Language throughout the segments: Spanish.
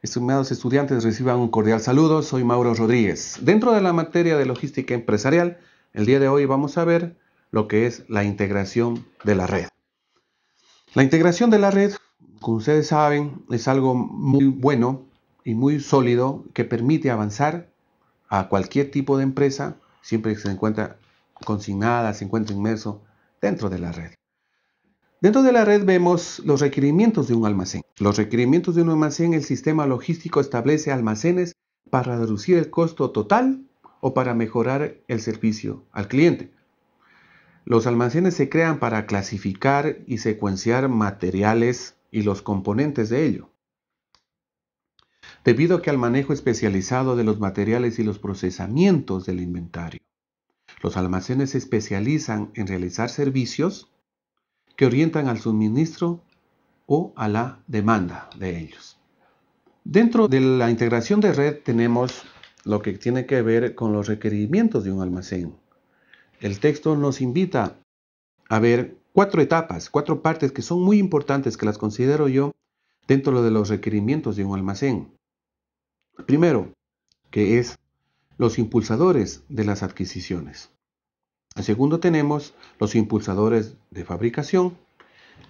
Estimados estudiantes, reciban un cordial saludo. Soy Mauro Rodríguez. Dentro de la materia de logística empresarial, el día de hoy vamos a ver lo que es la integración de la red. La integración de la red, como ustedes saben, es algo muy bueno y muy sólido que permite avanzar a cualquier tipo de empresa siempre que se encuentra consignada, se encuentra inmerso dentro de la red. Dentro de la red vemos los requerimientos de un almacén. Los requerimientos de un almacén, el sistema logístico establece almacenes para reducir el costo total o para mejorar el servicio al cliente. Los almacenes se crean para clasificar y secuenciar materiales y los componentes de ello. Debido a que al manejo especializado de los materiales y los procesamientos del inventario, los almacenes se especializan en realizar servicios que orientan al suministro o a la demanda de ellos. Dentro de la integración de red tenemos lo que tiene que ver con los requerimientos de un almacén. El texto nos invita a ver cuatro etapas, cuatro partes que son muy importantes, que las considero yo dentro de los requerimientos de un almacén. Primero, que es los impulsadores de las adquisiciones. En segundo tenemos los impulsadores de fabricación.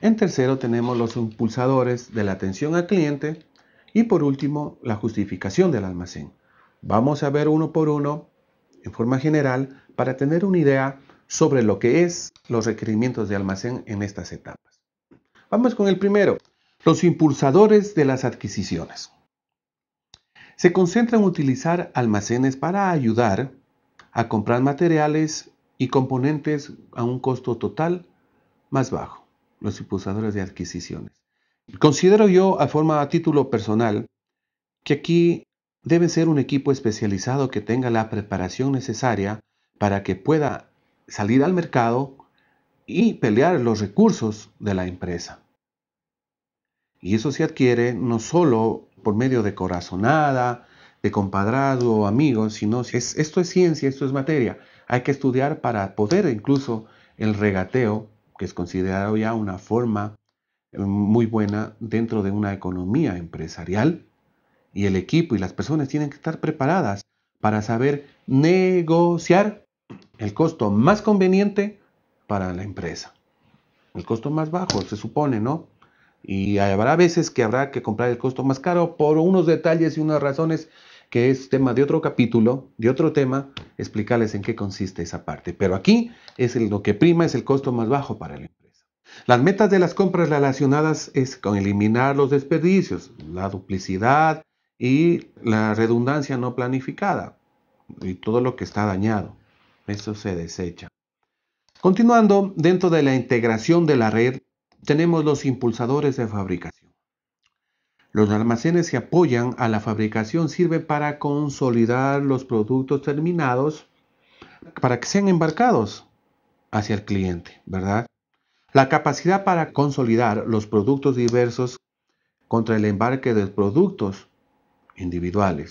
En tercero tenemos los impulsadores de la atención al cliente. Y por último, la justificación del almacén. Vamos a ver uno por uno en forma general para tener una idea sobre lo que es los requerimientos de almacén en estas etapas. Vamos con el primero, los impulsadores de las adquisiciones. Se concentra en utilizar almacenes para ayudar a comprar materiales y componentes a un costo total más bajo, los impulsadores de adquisiciones. Considero yo a forma a título personal que aquí debe ser un equipo especializado que tenga la preparación necesaria para que pueda salir al mercado y pelear los recursos de la empresa. Y eso se adquiere no solo por medio de corazonada, de compadrado o amigos, sino esto es ciencia, esto es materia. Hay que estudiar para poder incluso el regateo, que es considerado ya una forma eh, muy buena dentro de una economía empresarial. Y el equipo y las personas tienen que estar preparadas para saber negociar el costo más conveniente para la empresa. El costo más bajo, se supone, ¿no? Y habrá veces que habrá que comprar el costo más caro por unos detalles y unas razones que es tema de otro capítulo, de otro tema, explicarles en qué consiste esa parte. Pero aquí es lo que prima, es el costo más bajo para la empresa. Las metas de las compras relacionadas es con eliminar los desperdicios, la duplicidad y la redundancia no planificada y todo lo que está dañado. Eso se desecha. Continuando, dentro de la integración de la red, tenemos los impulsadores de fabricación. Los almacenes se apoyan a la fabricación sirven para consolidar los productos terminados para que sean embarcados hacia el cliente, ¿verdad? La capacidad para consolidar los productos diversos contra el embarque de productos individuales.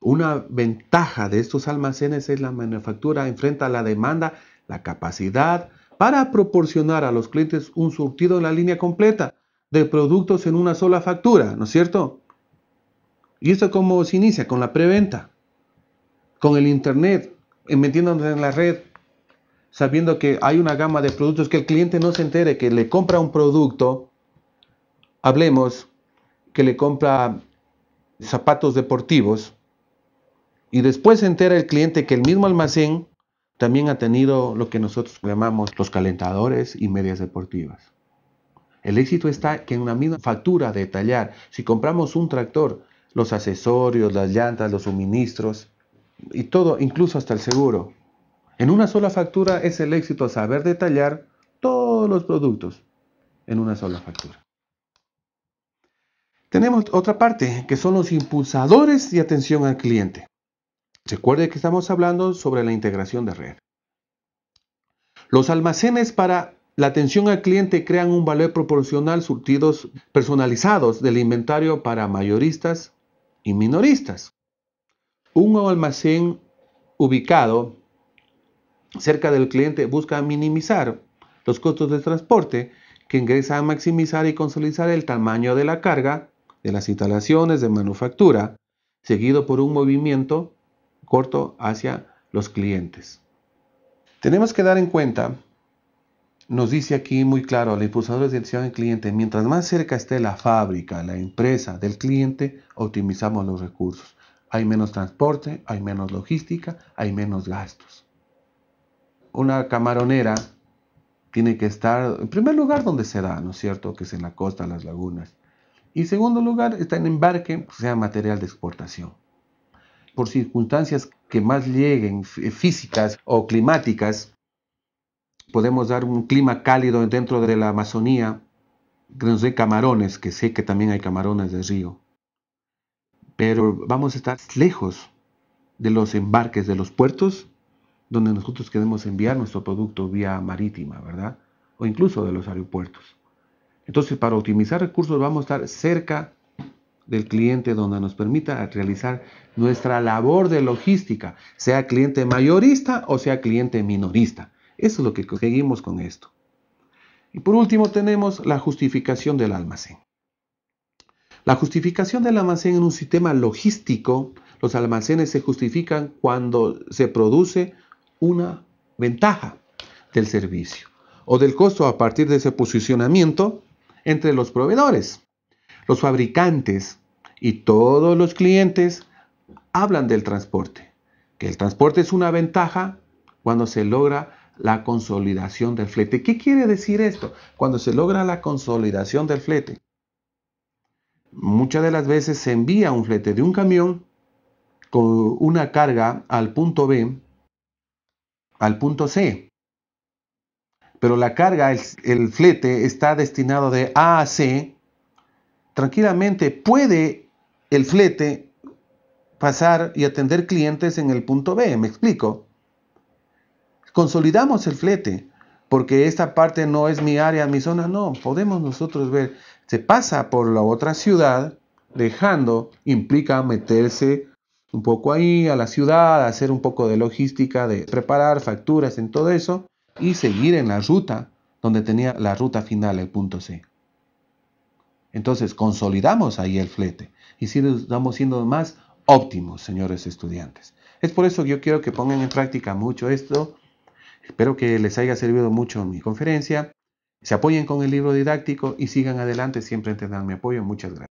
Una ventaja de estos almacenes es la manufactura enfrenta a la demanda, la capacidad para proporcionar a los clientes un surtido en la línea completa de productos en una sola factura, ¿no es cierto? ¿Y esto cómo se inicia? Con la preventa, con el Internet, eh, metiéndonos en la red, sabiendo que hay una gama de productos que el cliente no se entere, que le compra un producto, hablemos, que le compra zapatos deportivos, y después se entera el cliente que el mismo almacén también ha tenido lo que nosotros llamamos los calentadores y medias deportivas. El éxito está que en una misma factura de tallar, si compramos un tractor, los accesorios, las llantas, los suministros y todo, incluso hasta el seguro. En una sola factura es el éxito saber detallar todos los productos en una sola factura. Tenemos otra parte que son los impulsadores y atención al cliente. Recuerde que estamos hablando sobre la integración de red. Los almacenes para la atención al cliente crea un valor proporcional surtidos personalizados del inventario para mayoristas y minoristas. Un almacén ubicado cerca del cliente busca minimizar los costos de transporte que ingresa a maximizar y consolidar el tamaño de la carga de las instalaciones de manufactura, seguido por un movimiento corto hacia los clientes. Tenemos que dar en cuenta nos dice aquí muy claro, el impulsador de dirección al cliente. Mientras más cerca esté la fábrica, la empresa del cliente, optimizamos los recursos. Hay menos transporte, hay menos logística, hay menos gastos. Una camaronera tiene que estar, en primer lugar, donde se da, ¿no es cierto? Que es en la costa, las lagunas. Y segundo lugar, está en embarque, pues, sea material de exportación. Por circunstancias que más lleguen, eh, físicas o climáticas, podemos dar un clima cálido dentro de la Amazonía, que nos dé camarones, que sé que también hay camarones de río. Pero vamos a estar lejos de los embarques de los puertos donde nosotros queremos enviar nuestro producto vía marítima, ¿verdad? O incluso de los aeropuertos. Entonces, para optimizar recursos vamos a estar cerca del cliente donde nos permita realizar nuestra labor de logística, sea cliente mayorista o sea cliente minorista. Eso es lo que conseguimos con esto. Y por último tenemos la justificación del almacén. La justificación del almacén en un sistema logístico, los almacenes se justifican cuando se produce una ventaja del servicio o del costo a partir de ese posicionamiento entre los proveedores. Los fabricantes y todos los clientes hablan del transporte, que el transporte es una ventaja cuando se logra la consolidación del flete. ¿Qué quiere decir esto? Cuando se logra la consolidación del flete, muchas de las veces se envía un flete de un camión con una carga al punto B, al punto C. Pero la carga, el, el flete está destinado de A a C. Tranquilamente puede el flete pasar y atender clientes en el punto B, me explico consolidamos el flete, porque esta parte no es mi área, mi zona, no, podemos nosotros ver, se pasa por la otra ciudad, dejando, implica meterse un poco ahí a la ciudad, hacer un poco de logística, de preparar facturas en todo eso y seguir en la ruta donde tenía la ruta final, el punto C. Entonces consolidamos ahí el flete y si estamos siendo más óptimos, señores estudiantes. Es por eso que yo quiero que pongan en práctica mucho esto Espero que les haya servido mucho mi conferencia. Se apoyen con el libro didáctico y sigan adelante. Siempre tendrán mi apoyo. Muchas gracias.